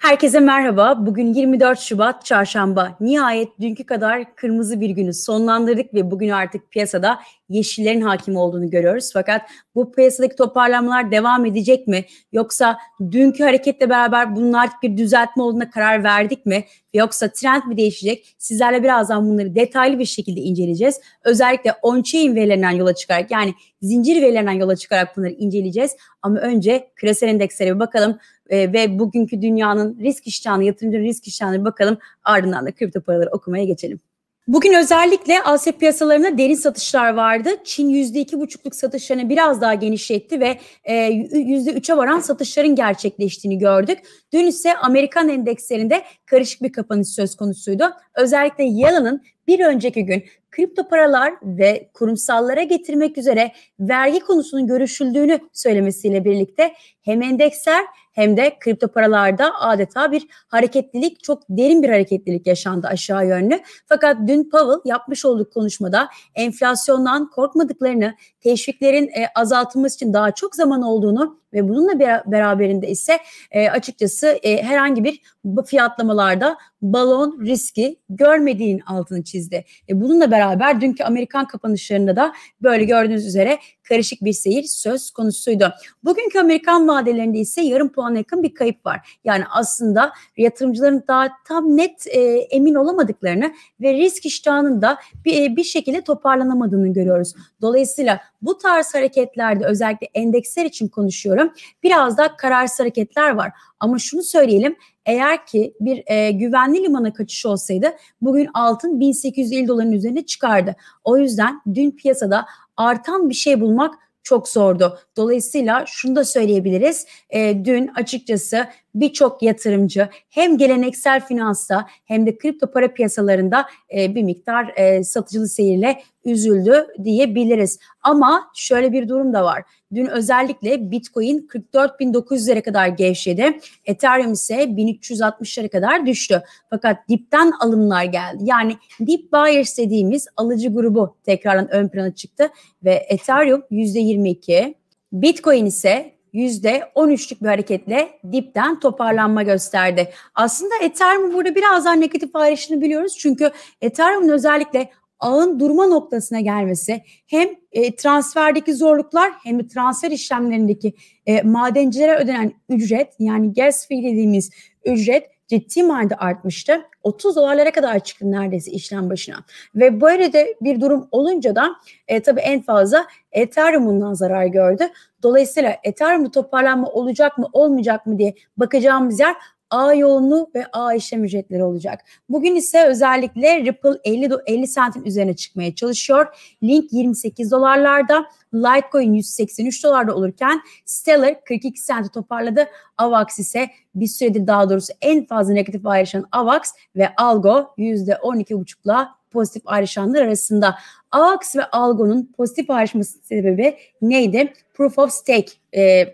Herkese merhaba. Bugün 24 Şubat Çarşamba. Nihayet dünkü kadar kırmızı bir günü sonlandırdık ve bugün artık piyasada yeşillerin hakim olduğunu görüyoruz. Fakat bu piyasadaki toparlanmalar devam edecek mi? Yoksa dünkü hareketle beraber bunun artık bir düzeltme olduğuna karar verdik mi? Yoksa trend mi değişecek? Sizlerle birazdan bunları detaylı bir şekilde inceleyeceğiz. Özellikle on-chain verilerinden yola çıkarak yani zincir verilerinden yola çıkarak bunları inceleyeceğiz. Ama önce küresel endekslere bir bakalım e, ve bugünkü dünyanın risk iştahını, yatırımcının risk iştahını bakalım ardından da kripto paraları okumaya geçelim. Bugün özellikle Asya piyasalarında derin satışlar vardı. Çin yüzde iki buçukluk satışlarını biraz daha genişletti ve e, yüzde üçe varan satışların gerçekleştiğini gördük. Dün ise Amerikan endekslerinde karışık bir kapanış söz konusuydu. Özellikle Yellen'ın bir önceki gün kripto paralar ve kurumsallara getirmek üzere vergi konusunun görüşüldüğünü söylemesiyle birlikte hem endeksler hem de kripto paralarda adeta bir hareketlilik, çok derin bir hareketlilik yaşandı aşağı yönlü. Fakat dün Powell yapmış olduğu konuşmada enflasyondan korkmadıklarını, teşviklerin e, azaltılması için daha çok zaman olduğunu ve bununla beraberinde ise e, açıkçası e, herhangi bir fiyatlamalarda balon riski görmediğin altını çizdi. E, bununla beraber dünkü Amerikan kapanışlarında da böyle gördüğünüz üzere karışık bir seyir söz konusuydu. Bugünkü Amerikan vadelerinde ise yarım puana yakın bir kayıp var. Yani aslında yatırımcıların daha tam net e, emin olamadıklarını ve risk iştahının da bir, e, bir şekilde toparlanamadığını görüyoruz. Dolayısıyla bu tarz hareketlerde özellikle endeksler için konuşuyorum. Biraz daha kararsız hareketler var. Ama şunu söyleyelim eğer ki bir e, güvenli limana kaçış olsaydı bugün altın 1850 doların üzerine çıkardı. O yüzden dün piyasada artan bir şey bulmak çok zordu. Dolayısıyla şunu da söyleyebiliriz. E, dün açıkçası birçok yatırımcı hem geleneksel finansta hem de kripto para piyasalarında e, bir miktar e, satıcılı seyirle üzüldü diyebiliriz. Ama şöyle bir durum da var. Dün özellikle Bitcoin 44.900'lere kadar gevşedi. Ethereum ise 1360'lara kadar düştü. Fakat dipten alımlar geldi. Yani dip buyers dediğimiz alıcı grubu tekrardan ön plana çıktı ve Ethereum %22, Bitcoin ise %13'lük bir hareketle dipten toparlanma gösterdi. Aslında Ethereum burada biraz daha negatif ayrışını biliyoruz. Çünkü Ethereum'un özellikle ağın durma noktasına gelmesi hem e, transferdeki zorluklar hem de transfer işlemlerindeki e, madencilere ödenen ücret yani gas fee dediğimiz ücret ciddi manada artmıştı. 30 dolarlara kadar çıktı neredeyse işlem başına. Ve böyle de bir durum olunca da e, tabii en fazla Ethereum'undan zarar gördü. Dolayısıyla Ethereum'da toparlanma olacak mı olmayacak mı diye bakacağımız yer A yoğunluğu ve A işlem ücretleri olacak. Bugün ise özellikle Ripple 50, 50 sentin üzerine çıkmaya çalışıyor. Link 28 dolarlarda, Litecoin 183 dolarda olurken Stellar 42 senti toparladı. Avax ise bir süredir daha doğrusu en fazla negatif ayrışan Avax ve Algo %12,5'la pozitif ayrışanlar arasında. AVAX ve Algo'nun pozitif ayrışması sebebi neydi? Proof of Stake e,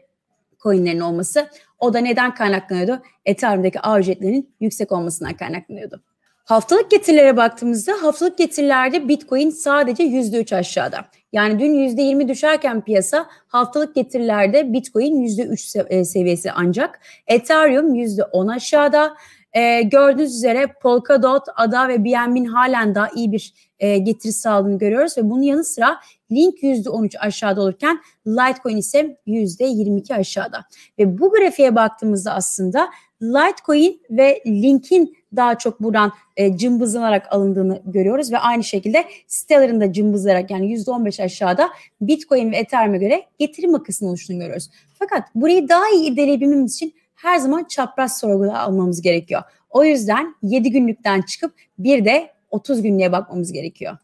coinlerin olması. O da neden kaynaklanıyordu? Ethereum'daki ağ ücretlerinin yüksek olmasından kaynaklanıyordu. Haftalık getirilere baktığımızda haftalık getirilerde Bitcoin sadece %3 aşağıda. Yani dün %20 düşerken piyasa haftalık getirilerde Bitcoin %3 e, seviyesi ancak Ethereum %10 aşağıda, e, gördüğünüz üzere Polkadot, ADA ve BNB'nin halen daha iyi bir e, getiri sağladığını görüyoruz ve bunun yanı sıra Link %13 aşağıda olurken Litecoin ise %22 aşağıda. Ve bu grafiğe baktığımızda aslında Litecoin ve Link'in daha çok buradan e, cımbızlanarak alındığını görüyoruz ve aynı şekilde Stellar'ın da cımbızlayarak yani %15 aşağıda Bitcoin ve Ethereum'e göre getiri makasının oluştuğunu görüyoruz. Fakat burayı daha iyi irdeleyebilmemiz için her zaman çapraz sorguda almamız gerekiyor. O yüzden 7 günlükten çıkıp bir de 30 günlüğe bakmamız gerekiyor.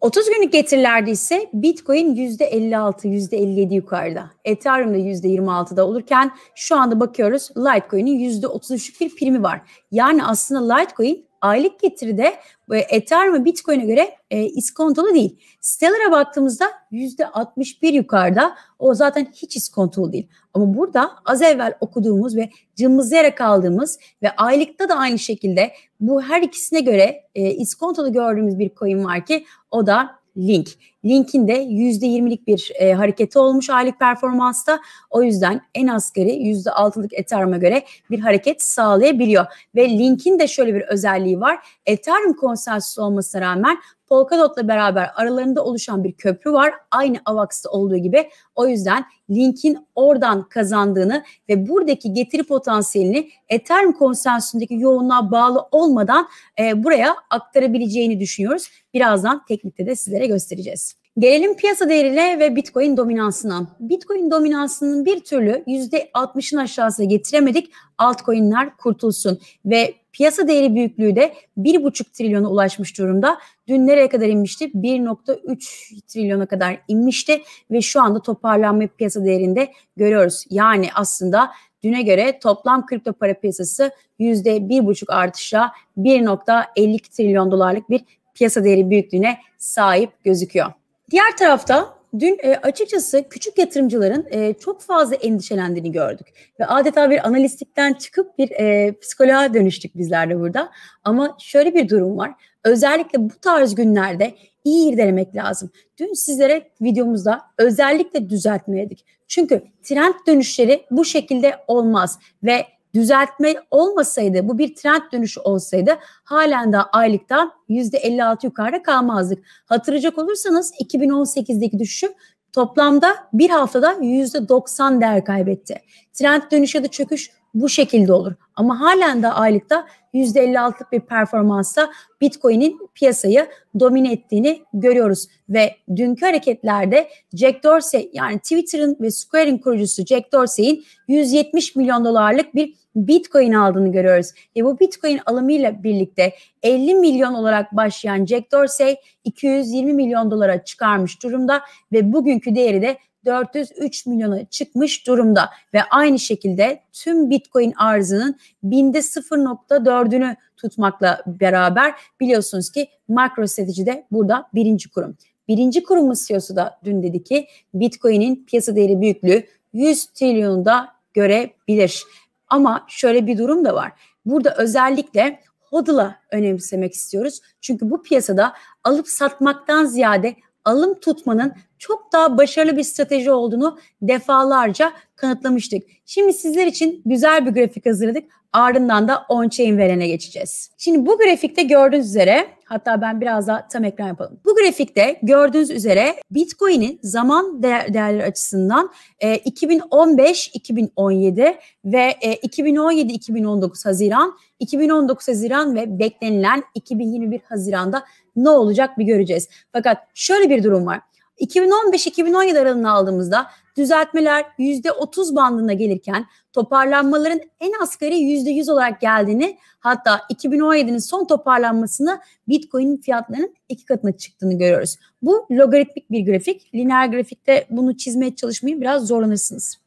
30 günlük getirilerde ise Bitcoin %56, %57 yukarıda. Ethereum'da %26'da olurken şu anda bakıyoruz Litecoin'in %33'lük bir primi var. Yani aslında Litecoin aylık getiride e, Ethereum ve Bitcoin'e göre e, iskontolu değil. Stellar'a baktığımızda %61 yukarıda o zaten hiç iskontolu değil. Ama burada az evvel okuduğumuz ve cımbızlayarak aldığımız ve aylıkta da aynı şekilde bu her ikisine göre e, iskontolu gördüğümüz bir coin var ki o da Link. Link'in de %20'lik bir e, hareketi olmuş aylık performansta. O yüzden en asgari %6'lık Ethereum'a göre bir hareket sağlayabiliyor. Ve Link'in de şöyle bir özelliği var. Ethereum konsensus olmasına rağmen Polkadot'la beraber aralarında oluşan bir köprü var. Aynı Avax'ta olduğu gibi. O yüzden Link'in oradan kazandığını ve buradaki getiri potansiyelini Ethereum konsensüsündeki yoğunluğa bağlı olmadan e, buraya aktarabileceğini düşünüyoruz. Birazdan teknikte de sizlere göstereceğiz. Gelelim piyasa değerine ve Bitcoin dominansına. Bitcoin dominansının bir türlü %60'ın aşağısına getiremedik. Altcoin'ler kurtulsun ve piyasa değeri büyüklüğü de 1,5 trilyona ulaşmış durumda. Dün nereye kadar inmişti? 1,3 trilyona kadar inmişti ve şu anda toparlanma piyasa değerinde görüyoruz. Yani aslında Düne göre toplam kripto para piyasası %1,5 artışla 1.52 trilyon dolarlık bir piyasa değeri büyüklüğüne sahip gözüküyor. Diğer tarafta dün e, açıkçası küçük yatırımcıların e, çok fazla endişelendiğini gördük. Ve adeta bir analistikten çıkıp bir e, psikoloğa dönüştük bizler de burada. Ama şöyle bir durum var. Özellikle bu tarz günlerde iyi irdelemek lazım. Dün sizlere videomuzda özellikle düzeltmeye Çünkü trend dönüşleri bu şekilde olmaz ve düzeltme olmasaydı bu bir trend dönüşü olsaydı halen daha aylıktan %56 yukarıda kalmazdık. Hatırlayacak olursanız 2018'deki düşüşü toplamda bir haftada %90 değer kaybetti. Trend dönüşü ya da çöküş bu şekilde olur. Ama halen de aylıkta %56'lık bir performansla Bitcoin'in piyasayı domine ettiğini görüyoruz. Ve dünkü hareketlerde Jack Dorsey yani Twitter'ın ve Square'in kurucusu Jack Dorsey'in 170 milyon dolarlık bir Bitcoin aldığını görüyoruz. Ve bu Bitcoin alımıyla birlikte 50 milyon olarak başlayan Jack Dorsey 220 milyon dolara çıkarmış durumda ve bugünkü değeri de 403 milyona çıkmış durumda ve aynı şekilde tüm Bitcoin arzının binde 0.4'ünü tutmakla beraber biliyorsunuz ki MicroStrategy de burada birinci kurum. Birinci kurumun CEO'su da dün dedi ki Bitcoin'in piyasa değeri büyüklüğü 100 trilyonu da görebilir. Ama şöyle bir durum da var. Burada özellikle hodla önemsemek istiyoruz. Çünkü bu piyasada alıp satmaktan ziyade alım tutmanın çok daha başarılı bir strateji olduğunu defalarca kanıtlamıştık. Şimdi sizler için güzel bir grafik hazırladık. Ardından da on-chain verene geçeceğiz. Şimdi bu grafikte gördüğünüz üzere hatta ben biraz daha tam ekran yapalım. Bu grafikte gördüğünüz üzere Bitcoin'in zaman değer, değerleri açısından e, 2015-2017 ve e, 2017-2019 Haziran, 2019 Haziran ve beklenilen 2021 Haziran'da ne olacak bir göreceğiz. Fakat şöyle bir durum var. 2015-2017 aralığını aldığımızda düzeltmeler %30 bandında gelirken toparlanmaların en asgari %100 olarak geldiğini hatta 2017'nin son toparlanmasını Bitcoin'in fiyatlarının iki katına çıktığını görüyoruz. Bu logaritmik bir grafik. Lineer grafikte bunu çizmeye çalışmayı biraz zorlanırsınız.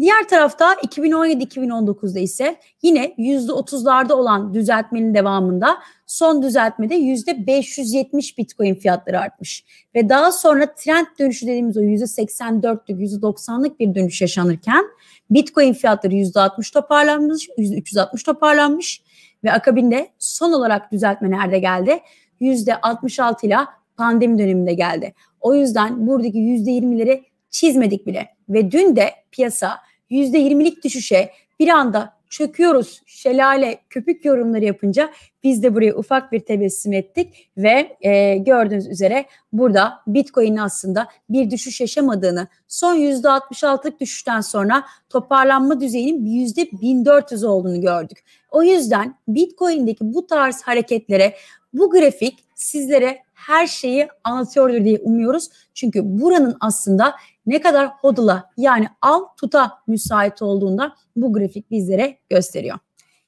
Diğer tarafta 2017-2019'da ise yine %30'larda olan düzeltmenin devamında son düzeltmede %570 Bitcoin fiyatları artmış. Ve daha sonra trend dönüşü dediğimiz o %84'lük %90'lık bir dönüş yaşanırken Bitcoin fiyatları %60 toparlanmış, %360 toparlanmış ve akabinde son olarak düzeltme nerede geldi? %66 ile pandemi döneminde geldi. O yüzden buradaki %20'leri çizmedik bile. Ve dün de piyasa %20'lik düşüşe bir anda çöküyoruz şelale köpük yorumları yapınca biz de buraya ufak bir tebessüm ettik ve e, gördüğünüz üzere burada Bitcoin'in aslında bir düşüş yaşamadığını son %66'lık düşüşten sonra toparlanma düzeyinin %1400 olduğunu gördük. O yüzden Bitcoin'deki bu tarz hareketlere bu grafik sizlere her şeyi anlatıyordur diye umuyoruz. Çünkü buranın aslında ne kadar hodla yani al tuta müsait olduğunda bu grafik bizlere gösteriyor.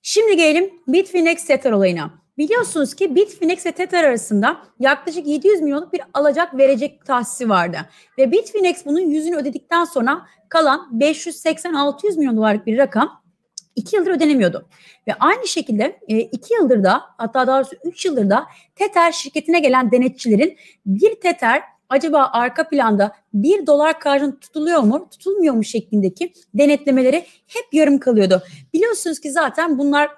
Şimdi gelelim Bitfinex Tether olayına. Biliyorsunuz ki Bitfinex ve Tether arasında yaklaşık 700 milyonluk bir alacak verecek tahsisi vardı. Ve Bitfinex bunun yüzünü ödedikten sonra kalan 580-600 milyon dolarlık bir rakam 2 yıldır ödenemiyordu. Ve aynı şekilde 2 e, yıldır da hatta daha doğrusu 3 yıldır da Tether şirketine gelen denetçilerin bir Tether acaba arka planda 1 dolar karın tutuluyor mu tutulmuyor mu şeklindeki denetlemeleri hep yarım kalıyordu. Biliyorsunuz ki zaten bunlar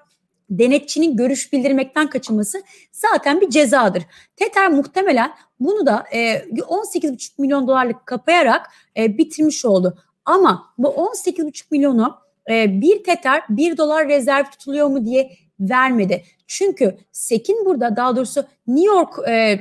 denetçinin görüş bildirmekten kaçınması zaten bir cezadır. Tether muhtemelen bunu da 18,5 e, milyon dolarlık kapayarak e, bitirmiş oldu. Ama bu 18,5 milyonu ee, bir teter bir dolar rezerv tutuluyor mu diye vermedi. Çünkü Sekin burada daha doğrusu New York e,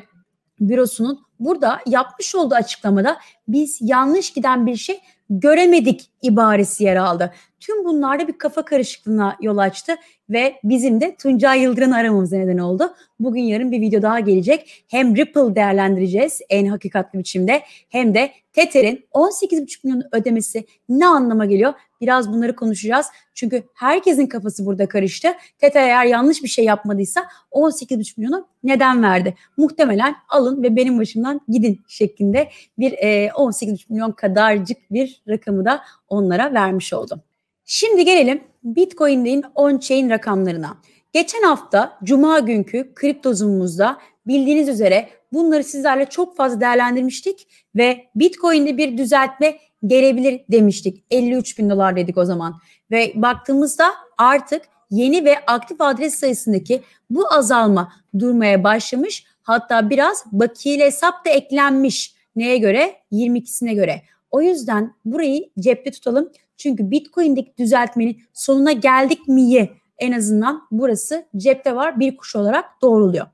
bürosunun burada yapmış olduğu açıklamada biz yanlış giden bir şey göremedik ibaresi yer aldı. Tüm bunlarda bir kafa karışıklığına yol açtı ve bizim de Tuncay Yıldırım'ı aramamıza neden oldu. Bugün yarın bir video daha gelecek. Hem Ripple değerlendireceğiz en hakikatli biçimde hem de Tether'in 18,5 milyon ödemesi ne anlama geliyor? Biraz bunları konuşacağız. Çünkü herkesin kafası burada karıştı. Tether eğer yanlış bir şey yapmadıysa 18,5 milyonu neden verdi? Muhtemelen alın ve benim başımdan gidin şeklinde bir 18,5 e, milyon kadarcık bir rakamı da onlara vermiş oldum. Şimdi gelelim Bitcoin'in on-chain rakamlarına. Geçen hafta cuma günkü kripto zoom'umuzda bildiğiniz üzere bunları sizlerle çok fazla değerlendirmiştik ve Bitcoin'de bir düzeltme gelebilir demiştik. 53 bin dolar dedik o zaman. Ve baktığımızda artık yeni ve aktif adres sayısındaki bu azalma durmaya başlamış. Hatta biraz bakiyeli hesap da eklenmiş. Neye göre? 22'sine göre. O yüzden burayı cepte tutalım. Çünkü Bitcoin'deki düzeltmenin sonuna geldik miye? en azından burası cepte var bir kuş olarak doğruluyor.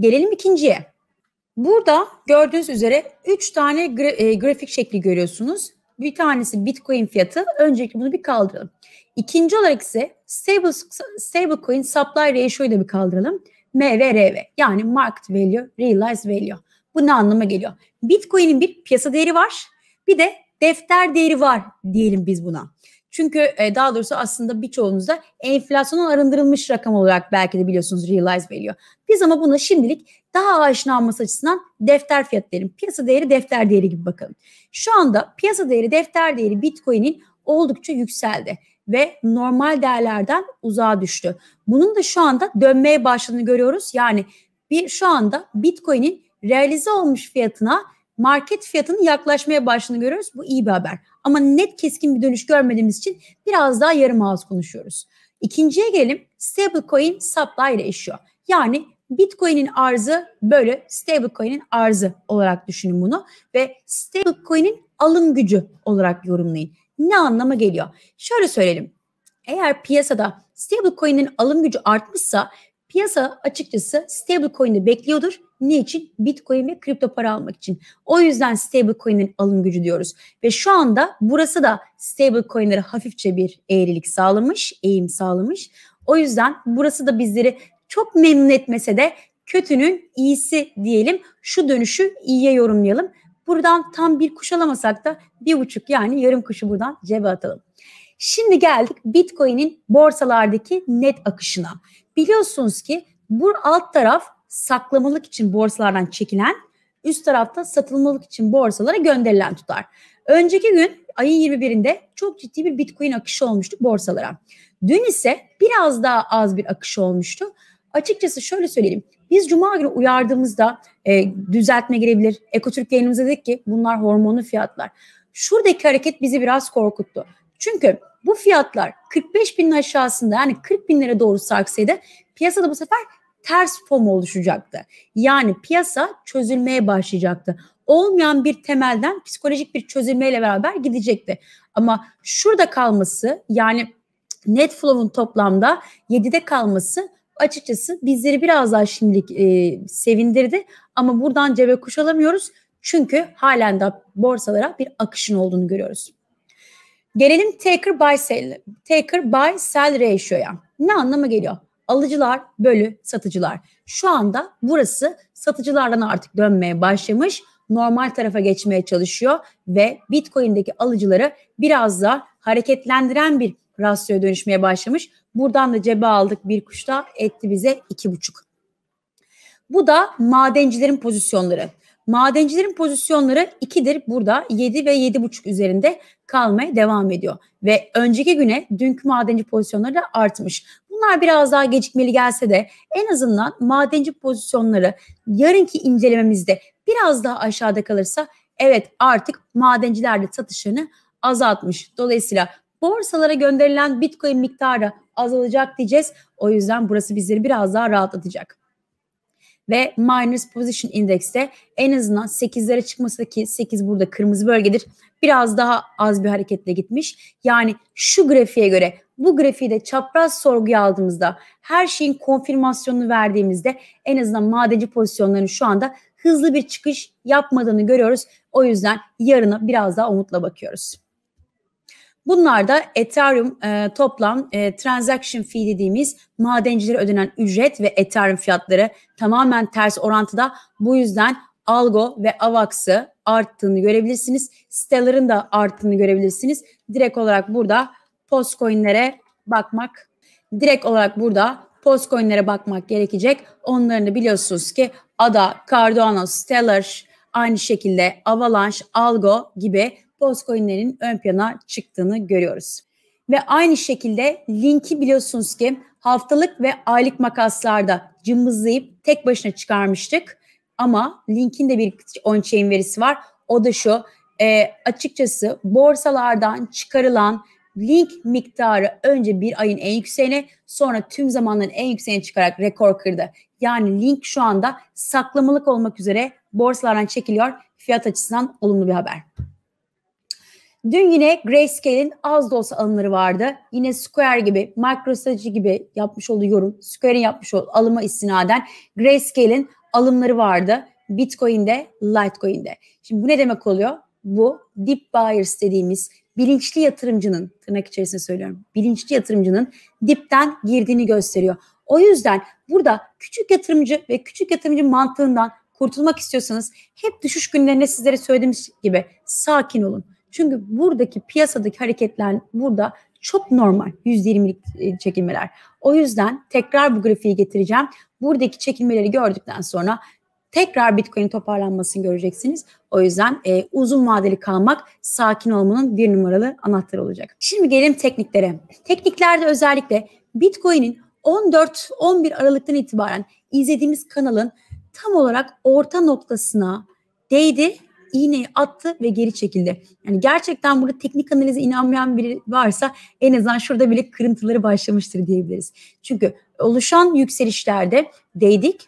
Gelelim ikinciye. Burada gördüğünüz üzere 3 tane gra e, grafik şekli görüyorsunuz. Bir tanesi Bitcoin fiyatı. Öncelikle bunu bir kaldıralım. İkinci olarak ise stable, stablecoin supply ratio'yu da bir kaldıralım. MVRV yani market value, realized value. Bu ne anlama geliyor? Bitcoin'in bir piyasa değeri var bir de defter değeri var diyelim biz buna. Çünkü e, daha doğrusu aslında birçoğunuzda enflasyonun arındırılmış rakam olarak belki de biliyorsunuz realize value. Biz ama buna şimdilik daha aşina olması açısından defter fiyat diyelim. Piyasa değeri defter değeri gibi bakalım. Şu anda piyasa değeri defter değeri Bitcoin'in oldukça yükseldi ve normal değerlerden uzağa düştü. Bunun da şu anda dönmeye başladığını görüyoruz. Yani bir şu anda Bitcoin'in realize olmuş fiyatına market fiyatının yaklaşmaya başladığını görüyoruz. Bu iyi bir haber. Ama net keskin bir dönüş görmediğimiz için biraz daha yarım ağız konuşuyoruz. İkinciye gelelim. Stablecoin supply ile işiyor. Yani Bitcoin'in arzı böyle stablecoin'in arzı olarak düşünün bunu ve stablecoin'in alım gücü olarak yorumlayın. Ne anlama geliyor? Şöyle söyleyelim. Eğer piyasada stablecoin'in alım gücü artmışsa piyasa açıkçası stablecoin'i bekliyordur ne için Bitcoin ve kripto para almak için. O yüzden stablecoin'in alım gücü diyoruz. Ve şu anda burası da stablecoin'lere hafifçe bir eğrilik sağlamış, eğim sağlamış. O yüzden burası da bizleri çok memnun etmese de kötünün iyisi diyelim. Şu dönüşü iyiye yorumlayalım. Buradan tam bir kuş alamasak da bir buçuk yani yarım kuşu buradan cebe atalım. Şimdi geldik Bitcoin'in borsalardaki net akışına. Biliyorsunuz ki bu alt taraf saklamalık için borsalardan çekilen, üst tarafta satılmalık için borsalara gönderilen tutar. Önceki gün ayın 21'inde çok ciddi bir bitcoin akışı olmuştu borsalara. Dün ise biraz daha az bir akış olmuştu. Açıkçası şöyle söyleyelim. Biz cuma günü uyardığımızda e, düzeltme girebilir. Ekotürk yayınımızda dedik ki bunlar hormonlu fiyatlar. Şuradaki hareket bizi biraz korkuttu. Çünkü bu fiyatlar 45 binin aşağısında yani 40 binlere doğru sarksaydı piyasada bu sefer ters FOMO oluşacaktı. Yani piyasa çözülmeye başlayacaktı. Olmayan bir temelden psikolojik bir çözülmeyle beraber gidecekti. Ama şurada kalması yani net flow'un toplamda 7'de kalması açıkçası bizleri biraz daha şimdilik e, sevindirdi. Ama buradan cebe kuş alamıyoruz. Çünkü halen de borsalara bir akışın olduğunu görüyoruz. Gelelim taker by sell, taker by sell ratio'ya. Ne anlama geliyor? alıcılar bölü satıcılar. Şu anda burası satıcılardan artık dönmeye başlamış. Normal tarafa geçmeye çalışıyor ve Bitcoin'deki alıcıları biraz da hareketlendiren bir rasyoya dönüşmeye başlamış. Buradan da cebe aldık bir kuşta etti bize iki buçuk. Bu da madencilerin pozisyonları. Madencilerin pozisyonları 2'dir burada 7 ve yedi buçuk üzerinde kalmaya devam ediyor. Ve önceki güne dünkü madenci pozisyonları da artmış. Bunlar biraz daha gecikmeli gelse de en azından madenci pozisyonları yarınki incelememizde biraz daha aşağıda kalırsa evet artık madenciler de satışını azaltmış. Dolayısıyla borsalara gönderilen bitcoin miktarı azalacak diyeceğiz. O yüzden burası bizleri biraz daha rahatlatacak ve Miners Position Index'te en azından 8'lere çıkması ki 8 burada kırmızı bölgedir. Biraz daha az bir hareketle gitmiş. Yani şu grafiğe göre bu grafiği de çapraz sorguya aldığımızda her şeyin konfirmasyonunu verdiğimizde en azından madenci pozisyonlarının şu anda hızlı bir çıkış yapmadığını görüyoruz. O yüzden yarına biraz daha umutla bakıyoruz. Bunlar da Ethereum e, toplam e, transaction fee dediğimiz madencilere ödenen ücret ve Ethereum fiyatları tamamen ters orantıda. Bu yüzden Algo ve Avax'ı arttığını görebilirsiniz. Stellar'ın da arttığını görebilirsiniz. Direkt olarak burada Postcoin'lere bakmak direkt olarak burada Postcoin'lere bakmak gerekecek. Onların da biliyorsunuz ki ADA, Cardano, Stellar, aynı şekilde Avalanche, Algo gibi Postcoin'lerin ön plana çıktığını görüyoruz. Ve aynı şekilde linki biliyorsunuz ki haftalık ve aylık makaslarda cımbızlayıp tek başına çıkarmıştık. Ama linkin de bir on-chain verisi var. O da şu e, açıkçası borsalardan çıkarılan link miktarı önce bir ayın en yükseğine sonra tüm zamanların en yükseğine çıkarak rekor kırdı. Yani link şu anda saklamalık olmak üzere borsalardan çekiliyor. Fiyat açısından olumlu bir haber. Dün yine Grayscale'in az da olsa alımları vardı. Yine Square gibi, MicroStrategy gibi yapmış olduğu yorum, Square'in yapmış olduğu alıma istinaden Grayscale'in alımları vardı. Bitcoin'de, Litecoin'de. Şimdi bu ne demek oluyor? Bu deep buyers dediğimiz bilinçli yatırımcının tırnak içerisinde söylüyorum bilinçli yatırımcının dipten girdiğini gösteriyor. O yüzden burada küçük yatırımcı ve küçük yatırımcı mantığından kurtulmak istiyorsanız hep düşüş günlerinde sizlere söylediğimiz gibi sakin olun. Çünkü buradaki piyasadaki hareketler burada çok normal %20'lik e, çekilmeler. O yüzden tekrar bu grafiği getireceğim. Buradaki çekilmeleri gördükten sonra tekrar Bitcoin toparlanmasını göreceksiniz. O yüzden e, uzun vadeli kalmak sakin olmanın bir numaralı anahtarı olacak. Şimdi gelelim tekniklere. Tekniklerde özellikle Bitcoin'in 14-11 Aralık'tan itibaren izlediğimiz kanalın tam olarak orta noktasına değdi iğneyi attı ve geri çekildi. Yani gerçekten burada teknik analize inanmayan biri varsa en azından şurada bile kırıntıları başlamıştır diyebiliriz. Çünkü oluşan yükselişlerde değdik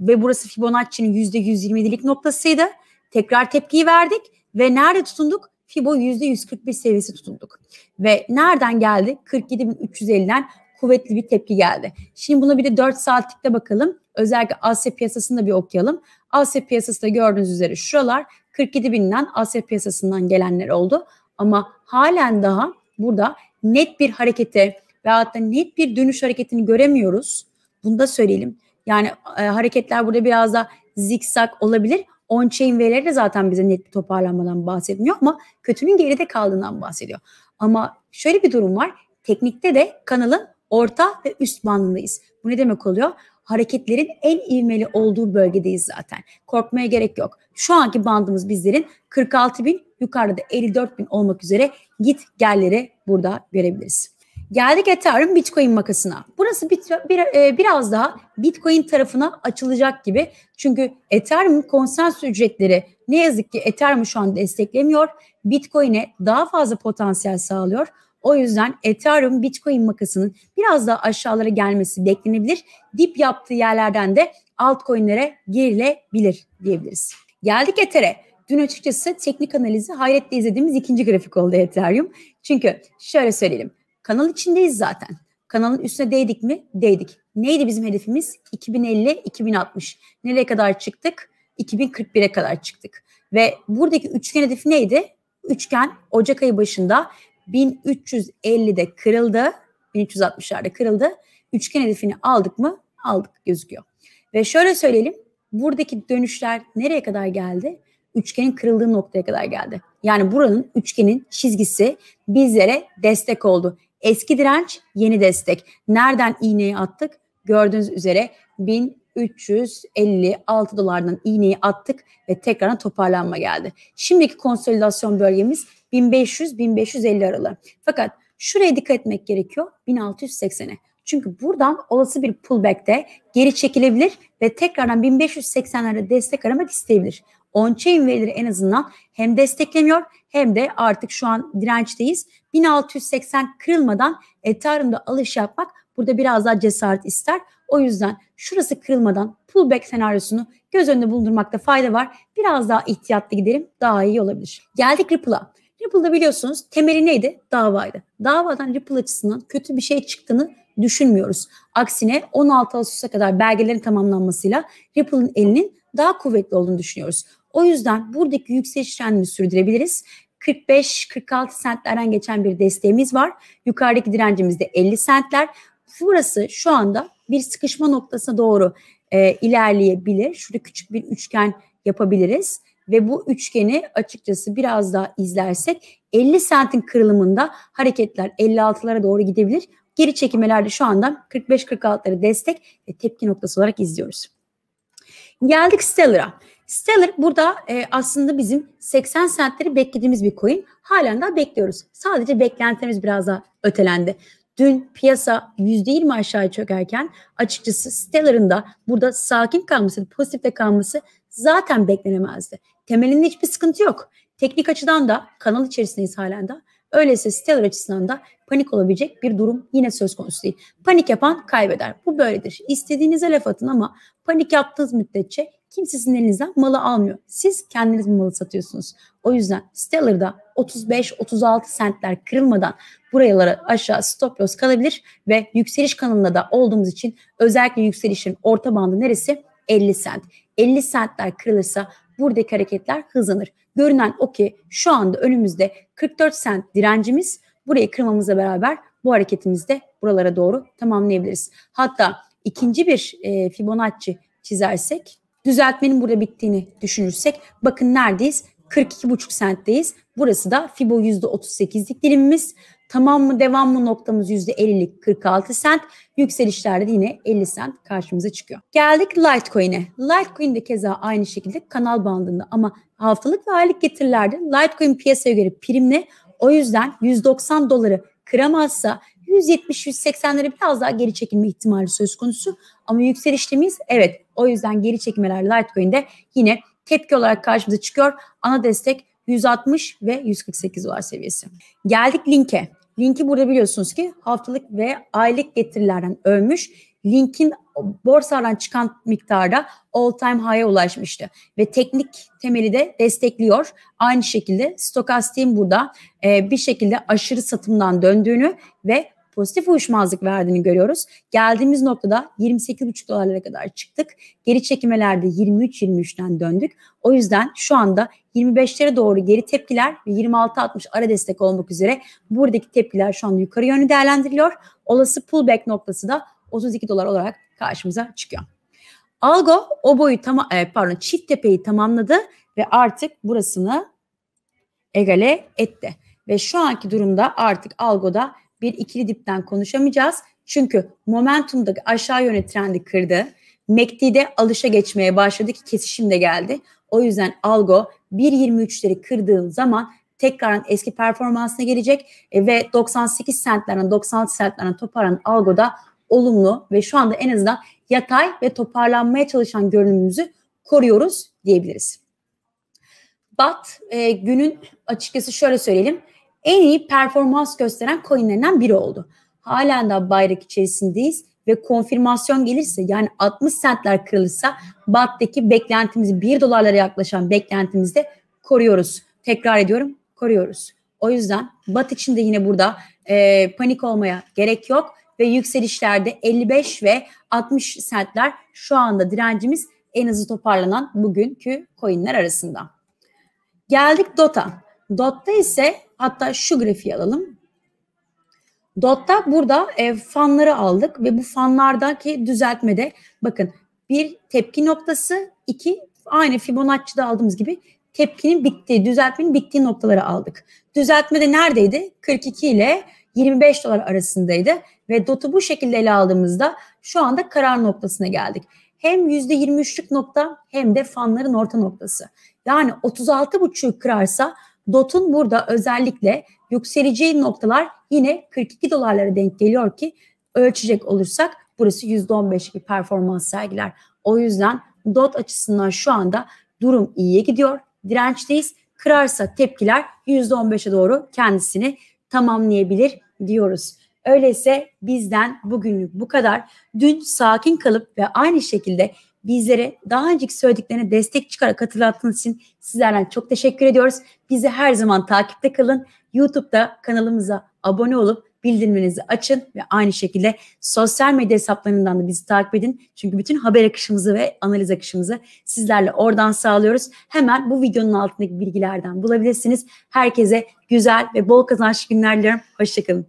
ve burası Fibonacci'nin %127'lik noktasıydı. Tekrar tepkiyi verdik ve nerede tutunduk? Fibo %141 seviyesi tutunduk. Ve nereden geldi? 47.350'den kuvvetli bir tepki geldi. Şimdi buna bir de 4 saatlikte bakalım. Özellikle Asya piyasasında bir okuyalım. Asya piyasasında gördüğünüz üzere şuralar 47 binden Asya piyasasından gelenler oldu. Ama halen daha burada net bir harekete veyahut da net bir dönüş hareketini göremiyoruz. Bunu da söyleyelim. Yani e, hareketler burada biraz da zikzak olabilir. On-chain verileri de zaten bize net bir toparlanmadan bahsetmiyor ama kötünün geride kaldığından bahsediyor. Ama şöyle bir durum var. Teknikte de kanalın orta ve üst bandındayız. Bu ne demek oluyor? Hareketlerin en ivmeli olduğu bölgedeyiz zaten. Korkmaya gerek yok. Şu anki bandımız bizlerin 46 bin yukarıda 54 bin olmak üzere git gelleri burada görebiliriz. Geldik Ethereum Bitcoin makasına. Burası bit, bir, e, biraz daha Bitcoin tarafına açılacak gibi. Çünkü Ethereum konsens ücretleri ne yazık ki Ethereum şu an desteklemiyor. Bitcoin'e daha fazla potansiyel sağlıyor. O yüzden Ethereum Bitcoin makasının biraz daha aşağılara gelmesi beklenebilir. Dip yaptığı yerlerden de altcoin'lere girilebilir diyebiliriz. Geldik Ether'e. Dün açıkçası teknik analizi hayretle izlediğimiz ikinci grafik oldu Ethereum. Çünkü şöyle söyleyelim. Kanal içindeyiz zaten. Kanalın üstüne değdik mi? Değdik. Neydi bizim hedefimiz? 2050-2060. Nereye kadar çıktık? 2041'e kadar çıktık. Ve buradaki üçgen hedefi neydi? Üçgen Ocak ayı başında 1350'de kırıldı. 1360'larda kırıldı. Üçgen hedefini aldık mı? Aldık gözüküyor. Ve şöyle söyleyelim. Buradaki dönüşler nereye kadar geldi? Üçgenin kırıldığı noktaya kadar geldi. Yani buranın üçgenin çizgisi bizlere destek oldu. Eski direnç, yeni destek. Nereden iğneyi attık? Gördüğünüz üzere 1356 dolardan iğneyi attık ve tekrar toparlanma geldi. Şimdiki konsolidasyon bölgemiz 1500-1550 aralığı. Fakat şuraya dikkat etmek gerekiyor 1680'e. Çünkü buradan olası bir pullback'te geri çekilebilir ve tekrardan 1580'lerde destek aramak isteyebilir on-chain verileri en azından hem desteklemiyor hem de artık şu an dirençteyiz. 1680 kırılmadan Ethereum'da alış yapmak burada biraz daha cesaret ister. O yüzden şurası kırılmadan pullback senaryosunu göz önünde bulundurmakta fayda var. Biraz daha ihtiyatlı gidelim daha iyi olabilir. Geldik Ripple'a. Ripple'da biliyorsunuz temeli neydi? Davaydı. Davadan Ripple açısından kötü bir şey çıktığını düşünmüyoruz. Aksine 16 Ağustos'a kadar belgelerin tamamlanmasıyla Ripple'ın elinin daha kuvvetli olduğunu düşünüyoruz. O yüzden buradaki yükseliş trendini sürdürebiliriz. 45-46 sentlerden geçen bir desteğimiz var. Yukarıdaki direncimiz de 50 sentler. Burası şu anda bir sıkışma noktasına doğru e, ilerleyebilir. Şurada küçük bir üçgen yapabiliriz ve bu üçgeni açıkçası biraz daha izlersek 50 sentin kırılımında hareketler 56'lara doğru gidebilir. Geri çekimelerde şu anda 45-46'ları destek ve tepki noktası olarak izliyoruz. Geldik Stellar'a. Stellar burada e, aslında bizim 80 centleri beklediğimiz bir coin. Halen daha bekliyoruz. Sadece beklentimiz biraz daha ötelendi. Dün piyasa %20 aşağı çökerken açıkçası Stellar'ın da burada sakin kalması, pozitifte kalması zaten beklenemezdi. Temelinde hiçbir sıkıntı yok. Teknik açıdan da kanal içerisindeyiz halen de. Öyleyse Stellar açısından da panik olabilecek bir durum yine söz konusu değil. Panik yapan kaybeder. Bu böyledir. İstediğinize laf atın ama panik yaptığınız müddetçe Kimse sizin elinizden malı almıyor. Siz kendiniz malı satıyorsunuz. O yüzden Stellar'da 35-36 sentler kırılmadan buralara aşağı stop loss kalabilir ve yükseliş kanalında da olduğumuz için özellikle yükselişin orta bandı neresi? 50 sent. 50 sentler kırılırsa buradaki hareketler hızlanır. Görünen o ki şu anda önümüzde 44 sent direncimiz burayı kırmamızla beraber bu hareketimizi de buralara doğru tamamlayabiliriz. Hatta ikinci bir e, Fibonacci çizersek Düzeltmenin burada bittiğini düşünürsek bakın neredeyiz? 42,5 sentteyiz. Burası da Fibo %38'lik dilimimiz. Tamam mı devam mı noktamız %50'lik 46 sent. Yükselişlerde yine 50 sent karşımıza çıkıyor. Geldik Litecoin'e. Litecoin de keza aynı şekilde kanal bandında ama haftalık ve aylık getirilerde Litecoin piyasaya göre primle o yüzden 190 doları kıramazsa 170-180'lere biraz daha geri çekilme ihtimali söz konusu. Ama yükselişte miyiz? Evet o yüzden geri çekmeler Litecoin'de yine tepki olarak karşımıza çıkıyor. Ana destek 160 ve 148 dolar seviyesi. Geldik linke. Linki burada biliyorsunuz ki haftalık ve aylık getirilerden ölmüş. Linkin borsadan çıkan miktarda all time high'a ulaşmıştı ve teknik temeli de destekliyor. Aynı şekilde stokastiğin burada e, bir şekilde aşırı satımdan döndüğünü ve pozitif uyuşmazlık verdiğini görüyoruz. Geldiğimiz noktada 28,5 dolarlara kadar çıktık. Geri çekimelerde 23-23'ten döndük. O yüzden şu anda 25'lere doğru geri tepkiler ve 26-60 ara destek olmak üzere buradaki tepkiler şu anda yukarı yönlü değerlendiriliyor. Olası pullback noktası da 32 dolar olarak karşımıza çıkıyor. Algo o boyu tam e, pardon çift tepeyi tamamladı ve artık burasını egale etti. Ve şu anki durumda artık algoda bir ikili dipten konuşamayacağız. Çünkü momentumdaki aşağı yöne trendi kırdı. MACD'de e alışa geçmeye başladı ki kesişim de geldi. O yüzden algo 1.23'leri kırdığın zaman tekrar eski performansına gelecek e, ve 98 centlerden 96 centlerden toparlanan algoda olumlu ve şu anda en azından yatay ve toparlanmaya çalışan görünümümüzü koruyoruz diyebiliriz. BAT e, günün açıkçası şöyle söyleyelim en iyi performans gösteren coinlerinden biri oldu. Halen daha bayrak içerisindeyiz ve konfirmasyon gelirse yani 60 centler kırılırsa BAT'taki beklentimizi 1 dolarlara yaklaşan beklentimizi de koruyoruz. Tekrar ediyorum koruyoruz. O yüzden BAT için de yine burada e, panik olmaya gerek yok ve yükselişlerde 55 ve 60 centler şu anda direncimiz en hızlı toparlanan bugünkü coinler arasında. Geldik DOTA. Dot'ta ise hatta şu grafiği alalım. Dot'ta burada e, fanları aldık ve bu fanlardaki düzeltmede bakın bir tepki noktası, iki aynı Fibonacci'de aldığımız gibi tepkinin bittiği, düzeltmenin bittiği noktaları aldık. Düzeltmede neredeydi? 42 ile 25 dolar arasındaydı ve dotu bu şekilde ele aldığımızda şu anda karar noktasına geldik. Hem %23'lük nokta hem de fanların orta noktası. Yani 36.5'ü kırarsa DOT'un burada özellikle yükseleceği noktalar yine 42 dolarlara denk geliyor ki ölçecek olursak burası %15 bir performans sergiler. O yüzden DOT açısından şu anda durum iyiye gidiyor. Dirençteyiz. Kırarsa tepkiler %15'e doğru kendisini tamamlayabilir diyoruz. Öyleyse bizden bugünlük bu kadar. Dün sakin kalıp ve aynı şekilde bizlere daha önceki söylediklerine destek çıkarak katıldığınız için sizlerden çok teşekkür ediyoruz. Bizi her zaman takipte kalın. YouTube'da kanalımıza abone olup bildirimlerinizi açın ve aynı şekilde sosyal medya hesaplarından da bizi takip edin. Çünkü bütün haber akışımızı ve analiz akışımızı sizlerle oradan sağlıyoruz. Hemen bu videonun altındaki bilgilerden bulabilirsiniz. Herkese güzel ve bol kazançlı günler diliyorum. Hoşçakalın.